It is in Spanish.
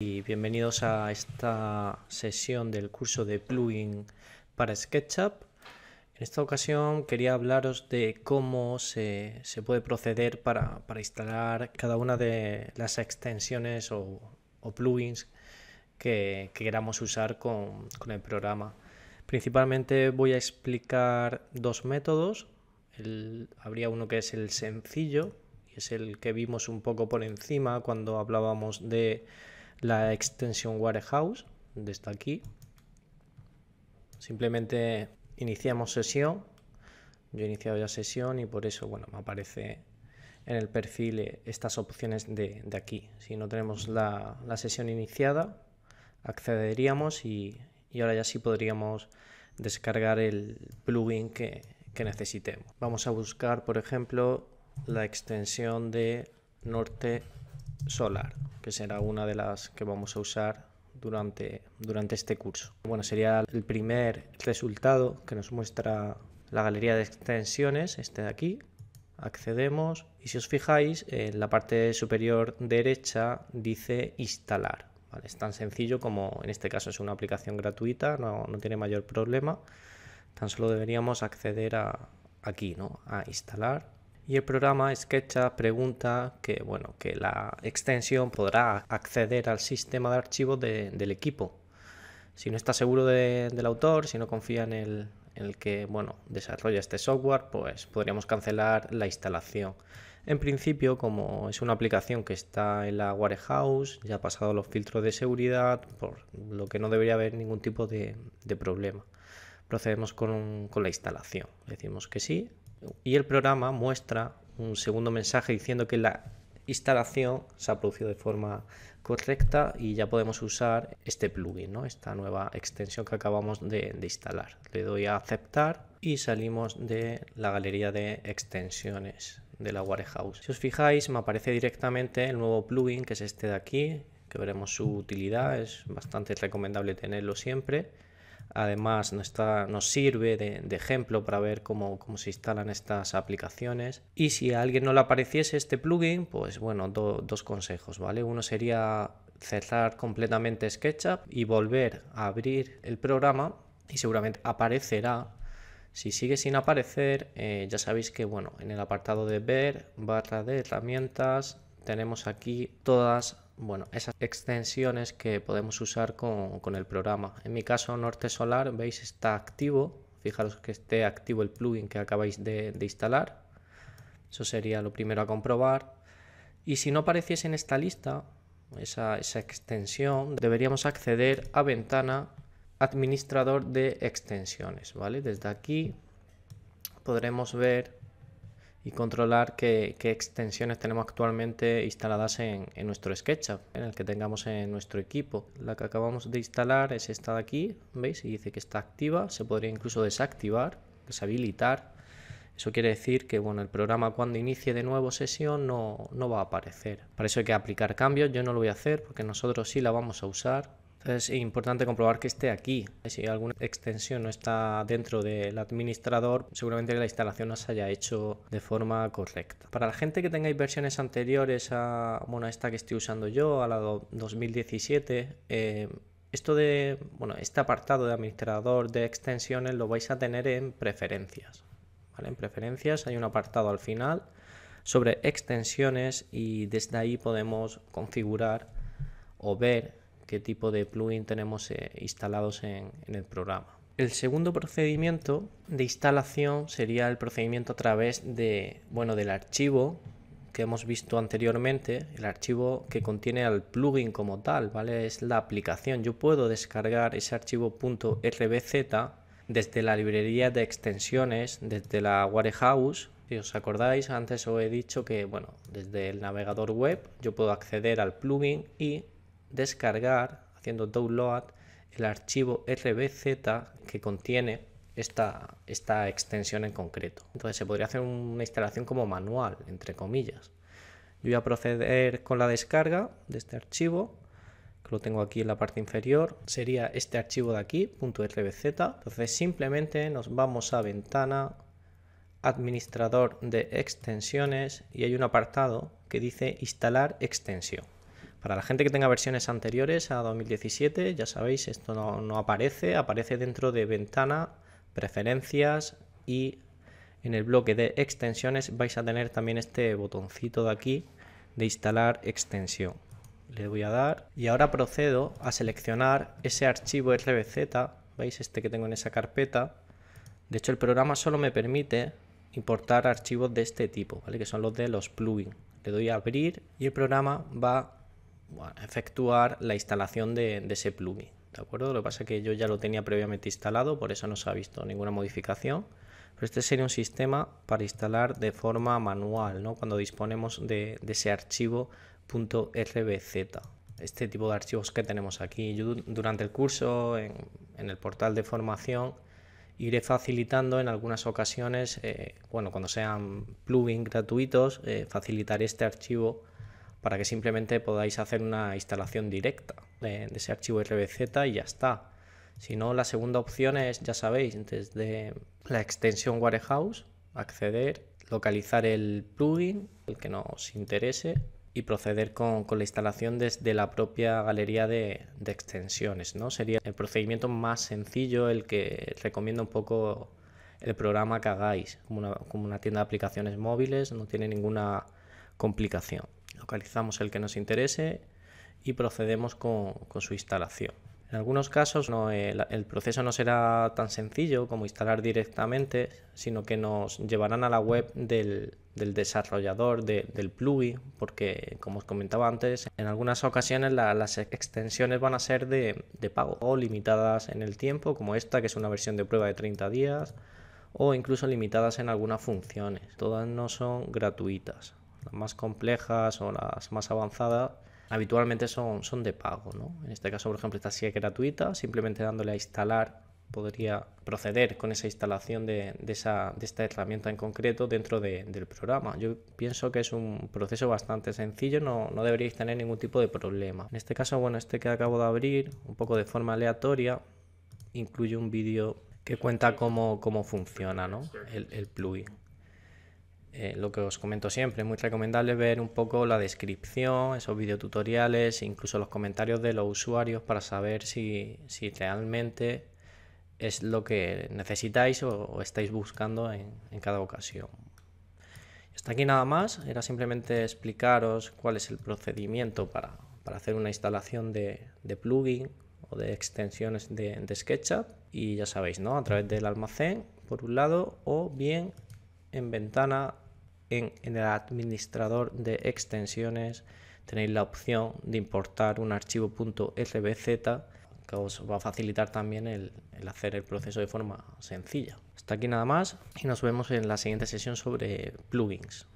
y bienvenidos a esta sesión del curso de plugin para SketchUp. En esta ocasión quería hablaros de cómo se, puede proceder para, instalar cada una de las extensiones o, plugins que, queramos usar con, el programa. Principalmente voy a explicar dos métodos. habría uno que es el sencillo, y es el que vimos un poco por encima cuando hablábamos de la extensión warehouse desde aquí. Simplemente iniciamos sesión. Yo he iniciado ya sesión y por eso bueno, me aparece en el perfil eh, estas opciones de, aquí. Si no tenemos la, sesión iniciada, accederíamos y, ahora ya sí podríamos descargar el plugin que, que necesitemos. Vamos a buscar, por ejemplo, la extensión de norte solar, que será una de las que vamos a usar durante, durante este curso. Bueno, sería el primer resultado que nos muestra la galería de extensiones, este de aquí. Accedemos y si os fijáis, en la parte superior derecha dice instalar. Vale, es tan sencillo como en este caso es una aplicación gratuita, no, no tiene mayor problema. Tan solo deberíamos acceder a, aquí, ¿no? A instalar y el programa SketchUp pregunta que, bueno, que la extensión podrá acceder al sistema de archivos del equipo. Si no está seguro del autor, si no confía en el, que bueno, desarrolla este software, pues podríamos cancelar la instalación. En principio, como es una aplicación que está en la warehouse, ya ha pasado los filtros de seguridad, por lo que no debería haber ningún tipo de, problema. Procedemos con, con la instalación. Decimos que sí, y el programa muestra un segundo mensaje diciendo que la instalación se ha producido de forma correcta y ya podemos usar este plugin, esta nueva extensión que acabamos de, de instalar. Le doy a aceptar y salimos de la galería de extensiones de la Warehouse. Si os fijáis me aparece directamente el nuevo plugin que es este de aquí, que veremos su utilidad, es bastante recomendable tenerlo siempre Además, nos, está, nos sirve de, ejemplo para ver cómo, se instalan estas aplicaciones. Y si a alguien no le apareciese este plugin, pues bueno, dos consejos, ¿vale? Uno sería cerrar completamente SketchUp y volver a abrir el programa y seguramente aparecerá. Si sigue sin aparecer, eh, ya sabéis que bueno, en el apartado de ver, barra de herramientas, tenemos aquí todas bueno, esas extensiones que podemos usar con, el programa. En mi caso, Norte Solar, veis, está activo. Fijaros que esté activo el plugin que acabáis de, instalar. Eso sería lo primero a comprobar. Y si no apareciese en esta lista, esa, extensión, deberíamos acceder a ventana administrador de extensiones, ¿vale? Desde aquí podremos ver y controlar qué, extensiones tenemos actualmente instaladas en, nuestro SketchUp, en el que tengamos en nuestro equipo. La que acabamos de instalar es esta de aquí, ¿veis? Y dice que está activa, se podría incluso desactivar, deshabilitar. Eso quiere decir que bueno, el programa cuando inicie de nuevo sesión no, no va a aparecer. Para eso hay que aplicar cambios, yo no lo voy a hacer porque nosotros sí la vamos a usar, es importante comprobar que esté aquí. Si alguna extensión no está dentro del administrador, seguramente la instalación no se haya hecho de forma correcta. Para la gente que tengáis versiones anteriores a, bueno, esta que estoy usando yo, a la 2017, eh, esto de, bueno, este apartado de administrador de extensiones lo vais a tener en preferencias. En preferencias hay un apartado al final sobre extensiones y desde ahí podemos configurar o ver qué tipo de plugin tenemos eh, instalados en, el programa. El segundo procedimiento de instalación sería el procedimiento a través de, bueno, del archivo que hemos visto anteriormente, el archivo que contiene al plugin como tal, ¿vale? Es la aplicación. Yo puedo descargar ese archivo .rbz desde la librería de extensiones, desde la Warehouse. Si os acordáis, antes os he dicho que, bueno, desde el navegador web yo puedo acceder al plugin y descargar, haciendo download, el archivo RBZ que contiene esta, esta extensión en concreto. Entonces se podría hacer una instalación como manual, entre comillas. Yo voy a proceder con la descarga de este archivo, que lo tengo aquí en la parte inferior. Sería este archivo de aquí, .rbz. Entonces simplemente nos vamos a ventana, administrador de extensiones y hay un apartado que dice instalar extensión. Para la gente que tenga versiones anteriores a 2017, ya sabéis, esto no, aparece, aparece dentro de ventana, preferencias y en el bloque de extensiones vais a tener también este botoncito de aquí de instalar extensión. Le voy a dar y ahora procedo a seleccionar ese archivo RBZ, veis este que tengo en esa carpeta. De hecho el programa solo me permite importar archivos de este tipo, ¿vale? que son los de los plugins. Le doy a abrir y el programa va efectuar la instalación de, ese plugin. ¿De acuerdo? Lo que pasa es que yo ya lo tenía previamente instalado, por eso no se ha visto ninguna modificación. Pero este sería un sistema para instalar de forma manual, ¿no? cuando disponemos de, ese archivo .rbz. Este tipo de archivos que tenemos aquí. Yo durante el curso, en, el portal de formación, iré facilitando en algunas ocasiones, eh, bueno, cuando sean plugins gratuitos, eh, facilitar este archivo para que simplemente podáis hacer una instalación directa de, ese archivo RBZ y ya está. Si no, la segunda opción es, ya sabéis, desde la extensión Warehouse, acceder, localizar el plugin, el que nos interese, y proceder con, la instalación desde la propia galería de, extensiones. ¿no? Sería el procedimiento más sencillo, el que recomiendo un poco el programa que hagáis, una, como una tienda de aplicaciones móviles, no tiene ninguna complicación localizamos el que nos interese y procedemos con, su instalación. En algunos casos eh, el, proceso no será tan sencillo como instalar directamente, sino que nos llevarán a la web del, desarrollador del plugin, porque como os comentaba antes, en algunas ocasiones las extensiones van a ser de pago o limitadas en el tiempo, como esta que es una versión de prueba de 30 días, o incluso limitadas en algunas funciones. Todas no son gratuitas más complejas o las más avanzadas habitualmente son, son de pago. ¿no? En este caso, por ejemplo, esta sí es gratuita, simplemente dándole a instalar podría proceder con esa instalación de, de, esa, de esta herramienta en concreto dentro del programa. Yo pienso que es un proceso bastante sencillo, no, no, deberíais tener ningún tipo de problema. En este caso, bueno, este que acabo de abrir, un poco de forma aleatoria, incluye un vídeo que cuenta cómo, cómo funciona ¿no? el, el plugin. Eh, lo que os comento siempre, es muy recomendable ver un poco la descripción, esos videotutoriales, incluso los comentarios de los usuarios para saber si, realmente es lo que necesitáis o, estáis buscando en, cada ocasión. Hasta aquí nada más, era simplemente explicaros cuál es el procedimiento para, hacer una instalación de, plugin o de extensiones de, de SketchUp y ya sabéis, ¿no? A través del almacén por un lado o bien en ventana en, el administrador de extensiones tenéis la opción de importar un archivo sbz, que os va a facilitar también el, hacer el proceso de forma sencilla. Hasta aquí nada más y nos vemos en la siguiente sesión sobre plugins.